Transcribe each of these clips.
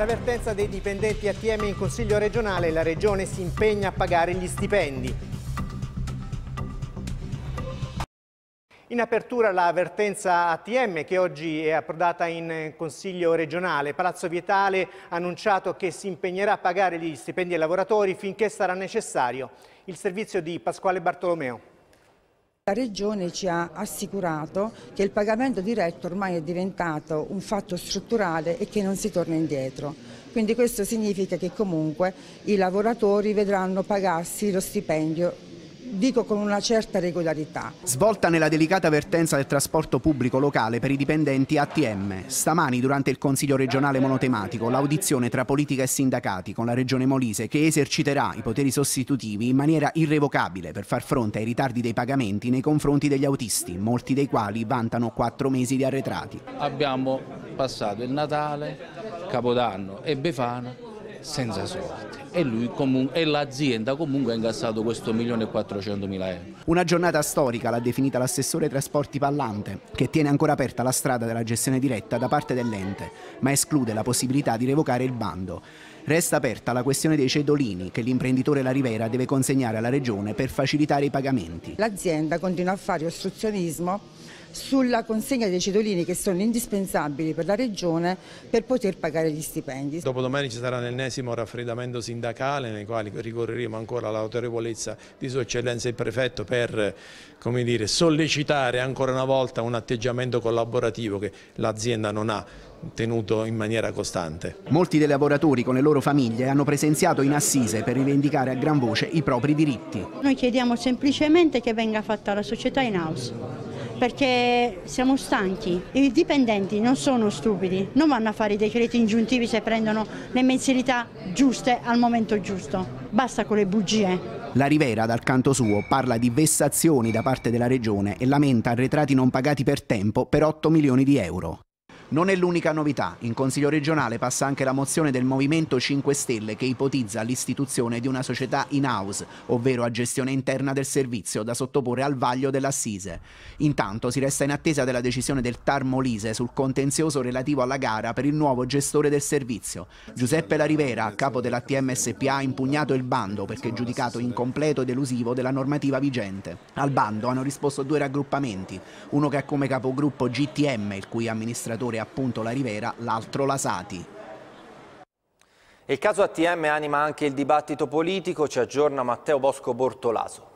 L'avvertenza dei dipendenti ATM in Consiglio regionale, la Regione si impegna a pagare gli stipendi. In apertura la vertenza ATM che oggi è approdata in Consiglio regionale. Palazzo Vietale ha annunciato che si impegnerà a pagare gli stipendi ai lavoratori finché sarà necessario. Il servizio di Pasquale Bartolomeo. La Regione ci ha assicurato che il pagamento diretto ormai è diventato un fatto strutturale e che non si torna indietro. Quindi questo significa che comunque i lavoratori vedranno pagarsi lo stipendio dico con una certa regolarità. Svolta nella delicata vertenza del trasporto pubblico locale per i dipendenti ATM. Stamani, durante il Consiglio regionale monotematico, l'audizione tra politica e sindacati con la Regione Molise che eserciterà i poteri sostitutivi in maniera irrevocabile per far fronte ai ritardi dei pagamenti nei confronti degli autisti, molti dei quali vantano quattro mesi di arretrati. Abbiamo passato il Natale, Capodanno e Befano senza soldi e, l'azienda comunque ha incassato questo 1.400.000 euro. Una giornata storica l'ha definita l'assessore trasporti Pallante, che tiene ancora aperta la strada della gestione diretta da parte dell'ente, ma esclude la possibilità di revocare il bando. Resta aperta la questione dei cedolini che l'imprenditore La Rivera deve consegnare alla Regione per facilitare i pagamenti. L'azienda continua a fare ostruzionismo sulla consegna dei cedolini che sono indispensabili per la Regione per poter pagare gli stipendi. Dopodomani ci sarà l'ennesimo raffreddamento sindacale nei quali ricorreremo ancora all'autorevolezza di Sua Eccellenza il Prefetto per dire, sollecitare ancora una volta un atteggiamento collaborativo che l'azienda non ha tenuto in maniera costante. Molti dei lavoratori con le loro famiglie hanno presenziato in assise per rivendicare a gran voce i propri diritti. Noi chiediamo semplicemente che venga fatta la società in house perché siamo stanchi. I dipendenti non sono stupidi, non vanno a fare i decreti ingiuntivi se prendono le mensilità giuste al momento giusto. Basta con le bugie. La Rivera, dal canto suo, parla di vessazioni da parte della Regione e lamenta arretrati non pagati per tempo per 8 milioni di euro. Non è l'unica novità, in Consiglio regionale passa anche la mozione del Movimento 5 Stelle che ipotizza l'istituzione di una società in-house, ovvero a gestione interna del servizio da sottoporre al vaglio dell'assise. Intanto si resta in attesa della decisione del TAR Molise sul contenzioso relativo alla gara per il nuovo gestore del servizio. Giuseppe La Rivera, capo della TMSPA, ha impugnato il bando perché giudicato incompleto ed elusivo della normativa vigente. Al bando hanno risposto due raggruppamenti, uno che ha come capogruppo GTM, il cui amministratore appunto la Rivera, l'altro Lasati. Il caso ATM anima anche il dibattito politico, ci aggiorna Matteo Bosco Bortolaso.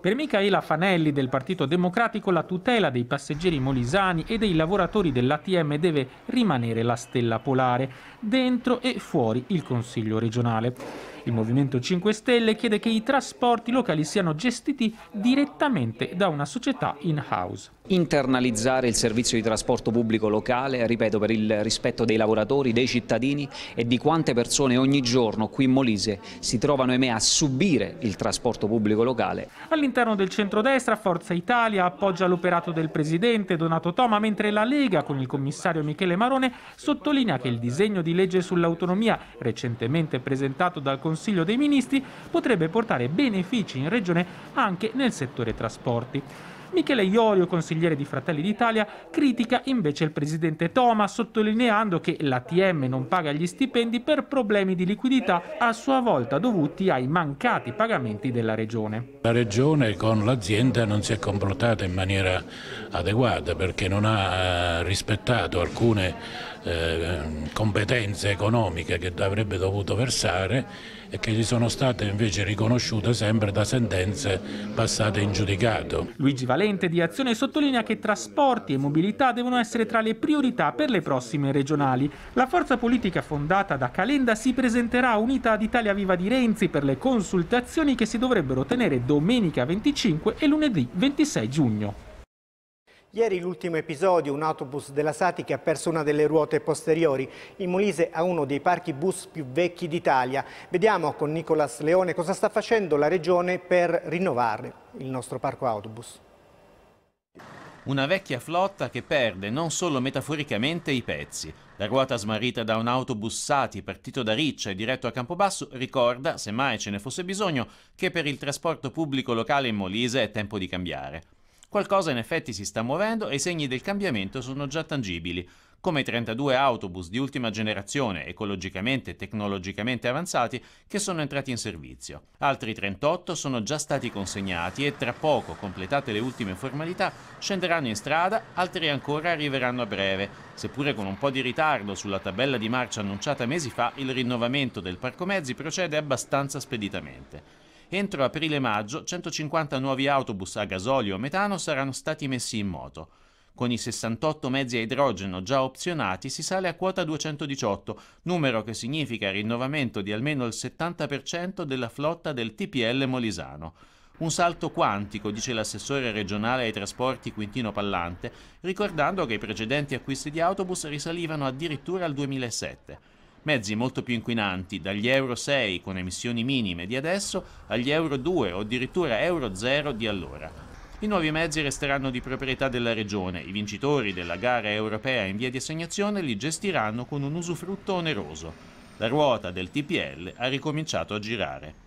Per Micaela Fanelli del Partito Democratico la tutela dei passeggeri molisani e dei lavoratori dell'ATM deve rimanere la stella polare, dentro e fuori il Consiglio regionale. Il Movimento 5 Stelle chiede che i trasporti locali siano gestiti direttamente da una società in-house internalizzare il servizio di trasporto pubblico locale, ripeto, per il rispetto dei lavoratori, dei cittadini e di quante persone ogni giorno qui in Molise si trovano ahimè, a subire il trasporto pubblico locale. All'interno del centrodestra Forza Italia appoggia l'operato del presidente Donato Toma, mentre la Lega con il commissario Michele Marone sottolinea che il disegno di legge sull'autonomia recentemente presentato dal Consiglio dei Ministri potrebbe portare benefici in regione anche nel settore trasporti. Michele Iorio, consigliere di Fratelli d'Italia, critica invece il presidente Toma, sottolineando che l'ATM non paga gli stipendi per problemi di liquidità a sua volta dovuti ai mancati pagamenti della Regione. La Regione con l'azienda non si è comportata in maniera adeguata perché non ha eh, rispettato alcune eh, competenze economiche che avrebbe dovuto versare e che gli sono state invece riconosciute sempre da sentenze passate in giudicato. Luigi Valente di Azione sottolinea che trasporti e mobilità devono essere tra le priorità per le prossime regionali. La forza politica fondata da Calenda si presenterà unita ad Italia Viva di Renzi per le consultazioni che si dovrebbero tenere domenica 25 e lunedì 26 giugno. Ieri l'ultimo episodio, un autobus della Sati che ha perso una delle ruote posteriori. In Molise ha uno dei parchi bus più vecchi d'Italia. Vediamo con Nicolas Leone cosa sta facendo la Regione per rinnovare il nostro parco autobus. Una vecchia flotta che perde non solo metaforicamente i pezzi. La ruota smarrita da un autobus Sati partito da Riccia e diretto a Campobasso ricorda, se mai ce ne fosse bisogno, che per il trasporto pubblico locale in Molise è tempo di cambiare. Qualcosa in effetti si sta muovendo e i segni del cambiamento sono già tangibili, come i 32 autobus di ultima generazione, ecologicamente e tecnologicamente avanzati, che sono entrati in servizio. Altri 38 sono già stati consegnati e tra poco, completate le ultime formalità, scenderanno in strada, altri ancora arriveranno a breve. Seppure con un po' di ritardo sulla tabella di marcia annunciata mesi fa, il rinnovamento del parco mezzi procede abbastanza speditamente. Entro aprile-maggio 150 nuovi autobus a gasolio o metano saranno stati messi in moto. Con i 68 mezzi a idrogeno già opzionati si sale a quota 218, numero che significa rinnovamento di almeno il 70% della flotta del TPL molisano. Un salto quantico, dice l'assessore regionale ai trasporti Quintino Pallante, ricordando che i precedenti acquisti di autobus risalivano addirittura al 2007 mezzi molto più inquinanti, dagli Euro 6 con emissioni minime di adesso agli Euro 2 o addirittura Euro 0 di allora. I nuovi mezzi resteranno di proprietà della regione, i vincitori della gara europea in via di assegnazione li gestiranno con un usufrutto oneroso. La ruota del TPL ha ricominciato a girare.